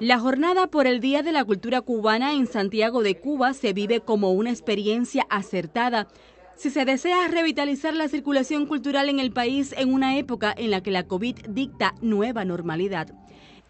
La jornada por el Día de la Cultura Cubana en Santiago de Cuba se vive como una experiencia acertada. Si se desea revitalizar la circulación cultural en el país en una época en la que la COVID dicta nueva normalidad.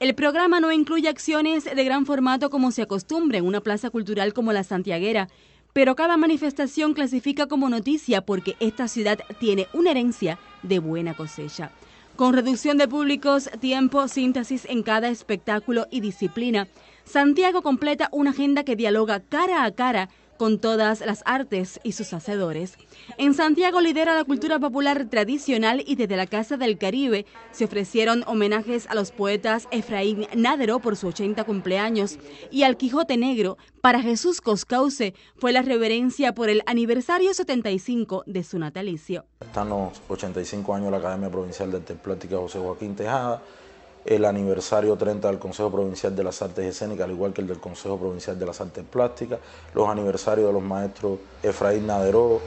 El programa no incluye acciones de gran formato como se acostumbra en una plaza cultural como la Santiaguera, pero cada manifestación clasifica como noticia porque esta ciudad tiene una herencia de buena cosecha. Con reducción de públicos, tiempo, síntesis en cada espectáculo y disciplina, Santiago completa una agenda que dialoga cara a cara con todas las artes y sus hacedores. En Santiago lidera la cultura popular tradicional y desde la Casa del Caribe se ofrecieron homenajes a los poetas Efraín Nadero por su 80 cumpleaños y al Quijote Negro. Para Jesús Coscause fue la reverencia por el aniversario 75 de su natalicio. Están los 85 años de la Academia Provincial de Artes José Joaquín Tejada el aniversario 30 del Consejo Provincial de las Artes Escénicas, al igual que el del Consejo Provincial de las Artes Plásticas, los aniversarios de los maestros Efraín Naderó,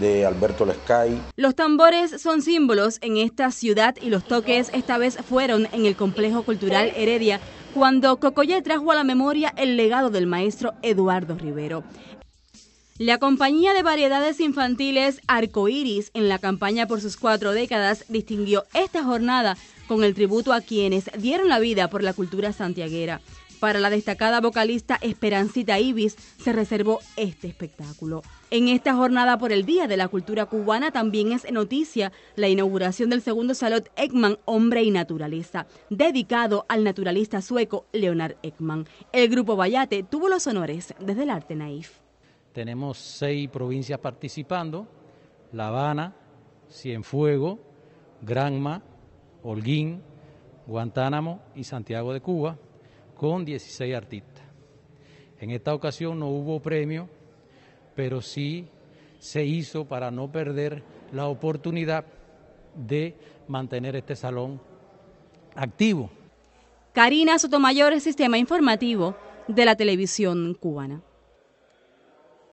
de Alberto Lescay. Los tambores son símbolos en esta ciudad y los toques esta vez fueron en el Complejo Cultural Heredia, cuando Cocoye trajo a la memoria el legado del maestro Eduardo Rivero. La compañía de variedades infantiles Arcoiris, en la campaña por sus cuatro décadas, distinguió esta jornada con el tributo a quienes dieron la vida por la cultura santiaguera. Para la destacada vocalista Esperancita Ibis se reservó este espectáculo. En esta jornada por el Día de la Cultura Cubana también es noticia la inauguración del segundo salón Ekman Hombre y Naturaleza, dedicado al naturalista sueco Leonard Ekman. El grupo Bayate tuvo los honores desde el arte naif. Tenemos seis provincias participando, La Habana, Cienfuego, Granma, Holguín, Guantánamo y Santiago de Cuba, con 16 artistas. En esta ocasión no hubo premio, pero sí se hizo para no perder la oportunidad de mantener este salón activo. Karina Sotomayor, Sistema Informativo de la Televisión Cubana.